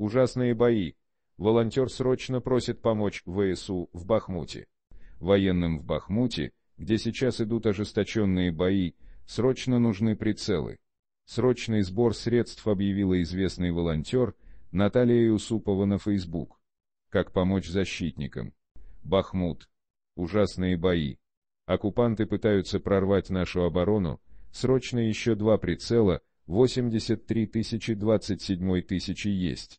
Ужасные бои. Волонтер срочно просит помочь ВСУ в Бахмуте. Военным в Бахмуте, где сейчас идут ожесточенные бои, срочно нужны прицелы. Срочный сбор средств объявила известный волонтер Наталья Юсупова на Facebook. Как помочь защитникам? Бахмут. Ужасные бои. Оккупанты пытаются прорвать нашу оборону, срочно еще два прицела, 83 тысячи 27 тысячи есть.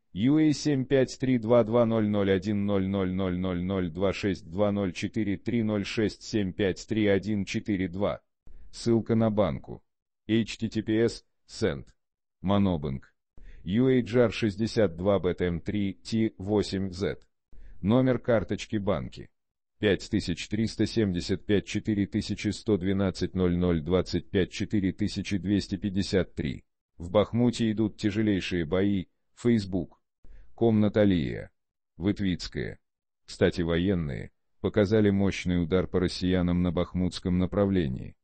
UA7532200000262043067531442. Ссылка на банку. HTTPS Send. Monobank. UHR62BTM3T8Z. Номер карточки банки. 5375 4112 0025 4253. В Бахмуте идут тяжелейшие бои, Facebook. Комната Лия. Вытвицкая. Кстати, военные показали мощный удар по россиянам на бахмутском направлении.